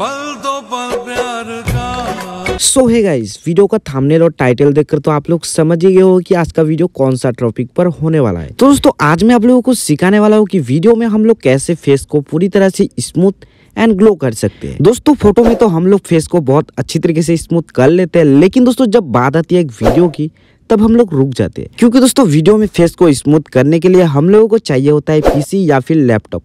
पल तो पल प्यार का सो है गाइस वीडियो का थंबनेल और टाइटल देखकर तो आप लोग समझ ही गए हो कि आज का वीडियो कौन सा टॉपिक पर होने वाला है तो दोस्तों आज मैं आप लोगों को सिखाने वाला हूँ कि वीडियो में हम लोग कैसे फेस को पूरी तरह से स्मूथ एंड ग्लो कर सकते हैं दोस्तों फोटो में तो हम लोग फेस को बहुत अच्छी तरीके से स्मूथ कर लेते हैं लेकिन दोस्तों जब बात आती है एक वीडियो की तब हम लोग रुक जाते हैं क्योंकि दोस्तों वीडियो में फेस को स्मूथ करने के लिए हम लोगों को चाहिए होता है पीसी या फिर लैपटॉप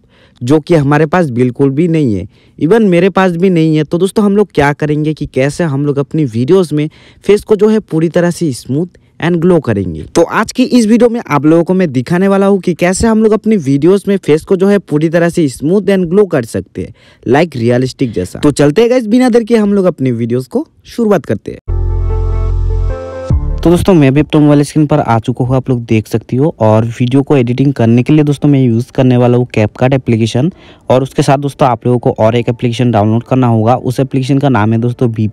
जो कि हमारे पास बिल्कुल भी नहीं है इवन मेरे पास भी नहीं है तो दोस्तों हम लोग क्या करेंगे कि कैसे हम लोग अपनी वीडियोस में फेस को जो है पूरी तरह से स्मूथ एंड ग्लो करेंगे तो आज की इस वीडियो में आप लोगों को मैं दिखाने वाला हूँ कि कैसे हम लोग अपनी वीडियोस में फेस को जो है पूरी तरह से स्मूथ एंड ग्लो कर सकते हैं लाइक रियलिस्टिक जैसा तो चलते हैं इस बिना दर के हम लोग अपनी वीडियोस को शुरुआत करते हैं तो दोस्तों मैं भी अपने मोबाइल स्क्रीन पर आ चुका हूँ आप लोग देख सकती हो और वीडियो को एडिटिंग करने के लिए दोस्तों मैं यूज़ करने वाला हूँ कैपकार्ट एप्लीकेशन और उसके साथ दोस्तों आप लोगों को और एक एप्लीकेशन डाउनलोड करना होगा उस एप्लीकेशन का नाम है दोस्तों वी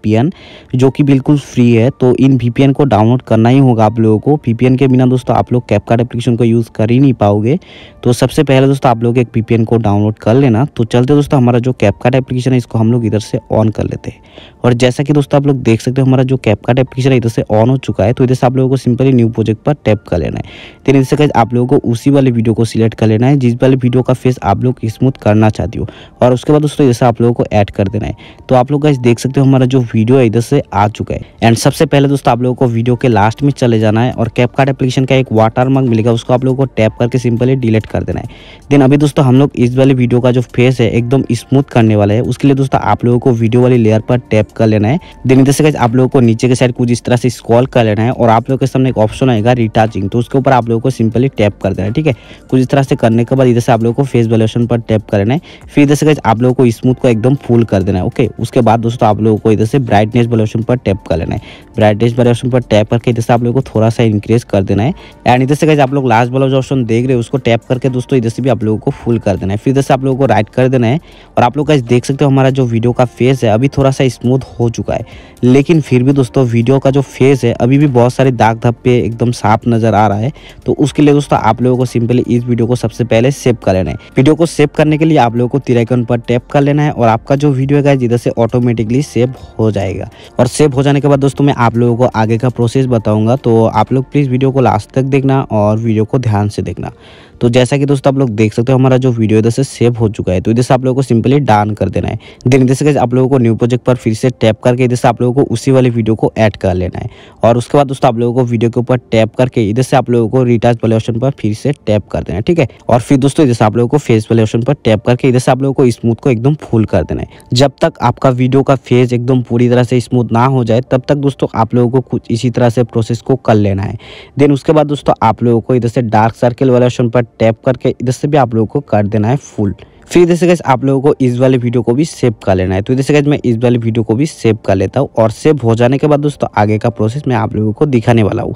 जो कि बिल्कुल फ्री है तो इन वी को डाउनलोड करना ही होगा आप लोगों को वी के बिना दोस्तों आप लोग कैपकार्ट एप्लीकेशन को यूज़ कर ही नहीं पाओगे तो सबसे पहले दोस्तों आप लोग एक वी को डाउनलोड कर लेना तो चलते दोस्तों हमारा जो कैपकार्ट एप्लीकेशन है इसको हम लोग इधर से ऑन कर लेते हैं और जैसा कि दोस्तों आप लोग देख सकते हो हमारा जो कैपकार्ट एप्लीकेशन है इधर से ऑन हो चुका है तो तो इधर से आप लोगों को सिंपली न्यू प्रोजेक्ट पर टैप कर लेना है देन इससे गाइज आप लोगों को उसी वाले वीडियो को सिलेक्ट कर लेना है जिस वाले वीडियो का फेस आप लोग स्मूथ करना चाहते हो और उसके बाद दोस्तों इधर आप लोगों को ऐड कर देना है तो आप लोग देख सकते हो हमारा जो वीडियो है इधर से आ चुका है एंड सबसे पहले दोस्तों आप लोगों को वीडियो के लास्ट में चले जाना है और कैपकार्ट एप्लीकेशन का एक वाटर मार्क मिलेगा उसको आप लोगों को टैप करके सिंपली डिलीट कर देना है देन अभी दोस्तों हम लोग इस वाले वीडियो का जो फेस है एकदम स्मूथ करने वाला है उसके लिए दोस्तों आप लोगों को वीडियो वाली लेयर पर टैप कर लेना है देन इधर से आप लोगों को नीचे के साइड कुछ इस तरह से स्क्रॉल कर लेना है है और आप लोगों के सामने एक ऑप्शन आएगा रिटाचिंग तो उसके ऊपर आप लोगों को सिंपली टैप कर देना है ठीक है कुछ इस तरह से करने के बाद इधर से आप लोगों को फेस वैल्यूशन पर टैप करना है फिर इधर से आप लोगों को स्मूथ को एकदम फुल कर देना है ओके उसके बाद दोस्तों आप लोगों को इधर से ब्राइटनेस वैल्यूशन पर टैप कर लेना है ब्राइटनेस वैल्यूशन पर टैप करके इधर से आप लोग को थोड़ा सा इंक्रीज कर देना है एंड इधर से कहीं आप लोग लास्ट वाला जो ऑप्शन देख रहे हो उसको टैप करके दोस्तों इधर से भी आप लोगों को फुल कर देना है फिर इधर से आप लोगों को राइट कर देना है और आप लोग कहीं देख सकते हो हमारा जो वीडियो का फेस है अभी थोड़ा सा स्मूथ हो चुका है लेकिन फिर भी दोस्तों वीडियो का जो फेस है अभी भी बहुत सारे दाग धब्बे एकदम साफ नज़र आ रहा है तो उसके लिए दोस्तों आप लोगों को सिंपली इस वीडियो को सबसे पहले सेव कर लेना है वीडियो को सेव करने के लिए आप लोगों को तिराइकन पर टैप कर लेना है और आपका जो वीडियो है जिधर से ऑटोमेटिकली सेव हो जाएगा और सेव हो जाने के बाद दोस्तों मैं आप लोगों को आगे का प्रोसेस बताऊंगा तो आप लोग प्लीज़ वीडियो को लास्ट तक देखना और वीडियो को ध्यान से देखना तो जैसा कि दोस्तों आप लोग देख सकते हो हमारा जो वीडियो इधर से सेव हो चुका है तो इधर से आप लोगों को सिंपली डान कर देना है देन इधर से आप लोगों को न्यू प्रोजेक्ट पर फिर से टैप करके इधर से आप लोगों को उसी वाले वीडियो को ऐड कर लेना है और उसके बाद दोस्तों आप लोगों को वीडियो के ऊपर टैप करके इधर से आप लोगों को रिटार्ज वाले ऑप्शन पर फिर से टैप कर देना है ठीक है और फिर दोस्तों इधर से आप लोगों को फेस वाले ऑप्शन पर टैप करके इधर से आप लोगों को स्मूथ को एकदम फुल कर देना है जब तक आपका वीडियो का फेस एकदम पूरी तरह से स्मूथ ना हो जाए तब तक दोस्तों आप लोगों को कुछ इसी तरह से प्रोसेस को कर लेना है देन उसके बाद दोस्तों आप लोगों को इधर से डार्क सर्कल वाले ऑप्शन पर टैप करके इधर से भी आप लोगों को कर देना है फुल फिर इधर से गैस आप लोगों को इस वाले वीडियो को भी सेव कर लेना है तो इधर से गैस मैं इस वाले वीडियो को भी सेव कर लेता हूँ और सेव हो जाने के बाद दोस्तों आगे का प्रोसेस मैं आप लोगों को दिखाने वाला हूँ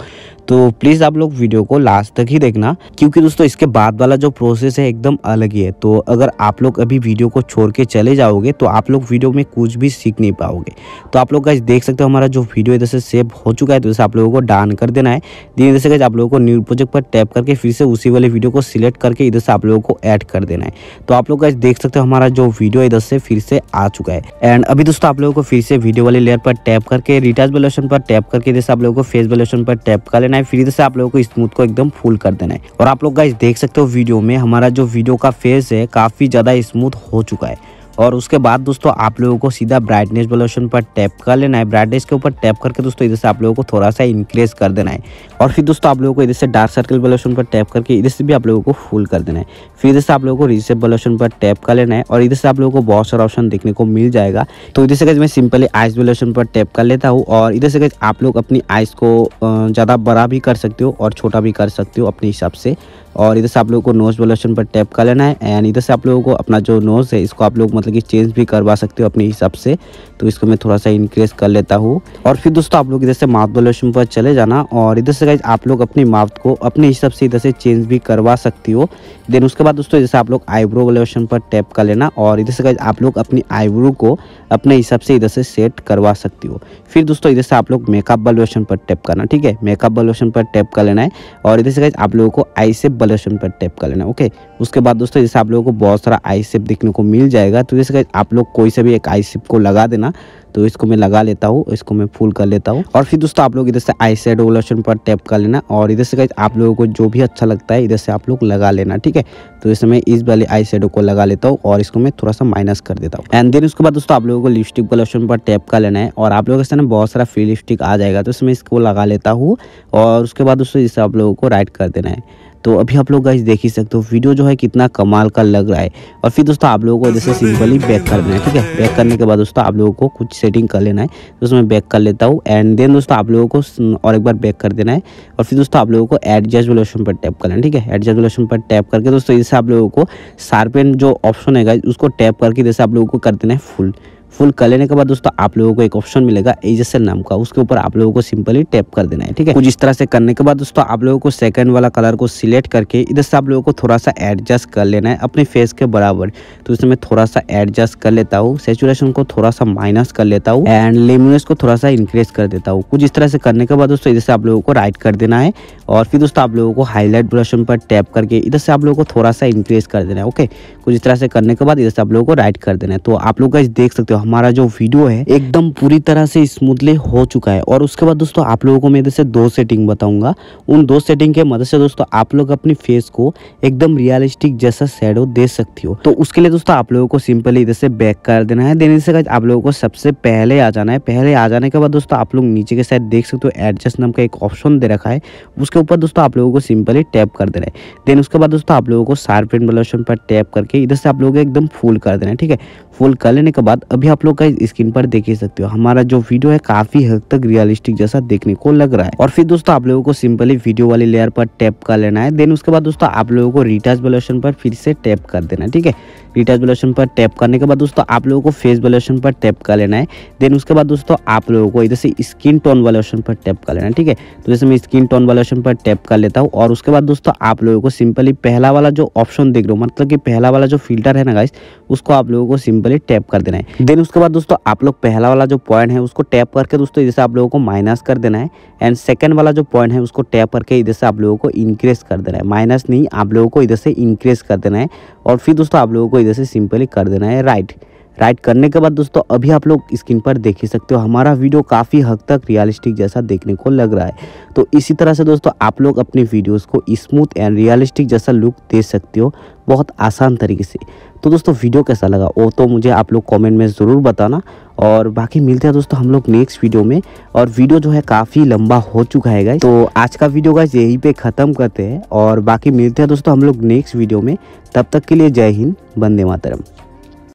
तो प्लीज़ आप लोग वीडियो को लास्ट तक ही देखना क्योंकि दोस्तों इसके बाद वाला जो प्रोसेस है एकदम अलग ही है तो अगर आप लोग अभी वीडियो को छोड़ के चले जाओगे तो आप लोग वीडियो में कुछ भी सीख नहीं पाओगे तो आप लोग गैस देख सकते हो हमारा जो वीडियो इधर से सेव हो चुका है तो जैसे आप लोगों को डान कर देना है इधर से गैस आप लोगों को न्यू प्रोजेक्ट पर टैप करके फिर से उसी वाले वीडियो को सिलेक्ट करके इधर से आप लोगों को ऐड कर देना है तो आप लोग गाइस देख सकते हो हमारा जो वीडियो इधर से फिर से आ चुका है एंड अभी दोस्तों आप लोगों को फिर से वीडियो वाले लेयर पर टैप करके रिटार्ज वैल्यूशन पर टैप करके जैसे आप लोगों को फेस वैल्यूशन पर टैप कर लेना है फिर से आप लोगों को स्मूथ को एकदम फुल कर देना है और आप लोग गाइस देख सकते हो वीडियो में हमारा जो वीडियो का फेस है काफी ज्यादा स्मूथ हो चुका है और उसके बाद दोस्तों आप लोगों को सीधा ब्राइटनेस वाले ऑप्शन पर टैप कर लेना है ब्राइटनेस के ऊपर टैप करके दोस्तों इधर से आप लोगों को थोड़ा सा इंक्रीज कर देना है और फिर दोस्तों आप लोगों को इधर से डार्क सर्कल वाले ऑप्शन पर टैप करके इधर से भी आप लोगों को फुल कर देना है फिर इधर से आप लोगों को रिसेप वाले ऑप्शन पर टैप कर लेना है और इधर से आप लोगों को बहुत सारा ऑप्शन देखने को मिल जाएगा तो इधर से मैं सिंपली आइस वाले ऑप्शन पर टैप कर लेता हूँ और इधर से आप लोग अपनी आइस को ज़्यादा बड़ा भी कर सकते हो और छोटा भी कर सकते हो अपने हिसाब से और इधर से आप लोगों को नोज वाले ऑप्शन पर टैप कर लेना है एंड इधर से आप लोगों को अपना जो नोज है इसको आप लोग मतलब कि चेंज भी करवा सकते हो अपने हिसाब से तो इसको मैं थोड़ा सा इंक्रीज कर लेता हूँ और फिर दोस्तों आप लोग इधर से माउथ वाले ऑप्शन पर चले जाना और इधर से आप लोग अपनी माउथ को अपने हिसाब से इधर से चेंज भी करवा सकती हो देन उसके बाद दोस्तों जैसे आप लोग आईब्रो वाले ऑप्शन पर टैप कर लेना और इधर से आप लोग अपनी आईब्रो को अपने हिसाब से इधर से सेट करवा सकती हो फिर दोस्तों इधर से आप लोग मेकअप वाले ऑप्शन पर टैप करना ठीक है मेकअप वाले ऑप्शन पर टैप कर लेना है और इधर से आप लोगों को आई से कलर पर टैप कर लेना ओके उसके बाद दोस्तों जैसे आप लोगों को बहुत सारा आई शेप देखने को मिल जाएगा तो जैसे आप लोग कोई से भी एक आई शेप को लगा देना तो इसको मैं लगा लेता हूँ इसको मैं फुल कर लेता हूँ और फिर दोस्तों आप लोग इधर से आई साइड ओलोशन पर टैप कर लेना और इधर से आप लोगों को जो भी अच्छा लगता है इधर से आप लोग लगा लेना ठीक है तो इसमें मैं इस वाले आई शेडो को लगा लेता हूँ और इसको मैं थोड़ा सा माइनस कर देता हूँ एंड देन उसके बाद दोस्तों आप लोगों को लिपस्टिक वाले पर टैप कर लेना है और आप लोगों के ना बहुत सारा फ्री लिपस्टिक आ जाएगा तो इसमें इसको लगा लेता हूँ और उसके बाद दोस्तों इसे आप लोगों को राइट कर देना है तो अभी आप लोग गाइस देख ही सकते हो वीडियो जो है कितना कमाल का लग रहा है और फिर दोस्तों आप लोगों को जैसे सिंपली बैक कर देना है ठीक है बैक करने के बाद दोस्तों आप लोगों को कुछ सेटिंग कर लेना है तो मैं बैक कर लेता हूँ एंड देन दोस्तों आप लोगों को और एक बार बैक कर देना है और फिर दोस्तों आप लोगों को एडजस्ट वोल्यूशन पर टैप करना है ठीक है एडजस्ट वोल्यूशन पर टैप करके दोस्तों इससे आप लोगों को शार्पेन जो ऑप्शन है उसको टैप करके जैसे आप लोगों को कर देना है फुल फुल कर लेने के बाद दोस्तों आप लोगों को एक ऑप्शन मिलेगा एजेसन नाम का उसके ऊपर आप लोगों को सिंपली टैप कर देना है ठीक है कुछ इस तरह से करने के बाद दोस्तों आप लोगों को सेकंड वाला कलर को सिलेक्ट करके इधर से आप लोगों को थोड़ा सा एडजस्ट कर लेना है अपने फेस के बराबर तो इसमें मैं थोड़ा सा एडजस्ट कर लेता हूँ सेचुरेशन को थोड़ा सा माइनस कर लेता हूँ एंड लिमिनस को थोड़ा सा इंक्रीज कर देता हूँ कुछ इस तरह से करने के बाद दोस्तों इधर से आप लोगों को राइट कर देना है और फिर दोस्तों आप लोगों को हाईलाइट ब्रशन पर टैप करके इधर से आप लोगों को थोड़ा सा इंक्रीज कर देना है ओके कुछ इस तरह से करने के बाद इधर से आप लोगों को राइट कर देना है तो आप लोग देख सकते हो हमारा जो वीडियो है एकदम पूरी तरह से स्मूथली हो चुका है और उसके बाद दोस्तों आप लोगों को मैं जैसे दो सेटिंग बताऊंगा उन दो सेटिंग के मदद से दोस्तों आप लोग अपनी फेस को एकदम रियलिस्टिक जैसा शेडो दे सकती हो तो उसके लिए दोस्तों आप लोगों को सिंपली इधर से बैक कर देना है देने से आप लोगों को सबसे पहले आ जाना है पहले आ जाने के बाद दोस्तों आप लोग नीचे के साइड देख सकते हो एडजस्ट नाम का एक ऑप्शन दे रखा है उसके ऊपर दोस्तों आप लोगों को सिंपली टैप कर देना है देन उसके बाद दोस्तों आप लोगों को शार्प एंड पर टैप करके इधर से आप लोगों को एकदम फुल कर देना है ठीक है फुल कर लेने के बाद अभी आप लोग का स्क्रीन पर देख ही सकते हो हमारा जो वीडियो है काफी हद तक रियलिस्टिक जैसा देखने को लग रहा है और फिर दोस्तों आप लोगों को सिंपली वीडियो वाले लेयर पर टैप कर लेना है देन उसके बाद दोस्तों आप लोगों को रिटाच वोल्यूशन पर फिर से टैप कर देना है ठीक है रिटाच वोल्यूशन पर टैप करने के बाद दोस्तों आप लोगों को फेस वैल्यूशन पर टैप कर लेना है देन उसके बाद दोस्तों आप लोगों को इधर से स्किन टोन वैल्यूशन पर टैप कर लेना है ठीक है तो जैसे मैं स्किन टोन वैल्यूशन पर टैप कर लेता हूँ और उसके बाद दोस्तों आप लोगों को सिंपली पहला वाला जो ऑप्शन देख रहे हो मतलब कि पहला वाला जो फिल्टर है ना गाइस उसको आप लोगों को सिंपल सिंपली टैप कर देना है देन उसके बाद दोस्तों आप लोग पहला वाला जो पॉइंट है उसको टैप करके दोस्तों इधर से आप लोगों को माइनस कर देना है एंड सेकंड वाला जो पॉइंट है उसको टैप करके इधर से आप लोगों को इंक्रीज कर देना है माइनस नहीं आप लोगों को इधर से इंक्रीज कर देना है और फिर दोस्तों आप लोगों को इधर से सिंपली कर देना है राइट राइट करने के बाद दोस्तों अभी आप लोग स्क्रीन पर देख ही सकते हो हमारा वीडियो काफ़ी हद तक रियलिस्टिक जैसा देखने को लग रहा है तो इसी तरह से दोस्तों आप लोग अपने वीडियोस को स्मूथ एंड रियलिस्टिक जैसा लुक दे सकते हो बहुत आसान तरीके से तो दोस्तों वीडियो कैसा लगा वो तो मुझे आप लोग कॉमेंट में ज़रूर बताना और बाकी मिलते हैं दोस्तों हम लोग नेक्स्ट वीडियो में और वीडियो जो है काफ़ी लंबा हो चुका है गाइज तो आज का वीडियो का यहीं पे ख़त्म करते हैं और बाकी मिलते हैं दोस्तों हम लोग नेक्स्ट वीडियो में तब तक के लिए जय हिंद बंदे मातरम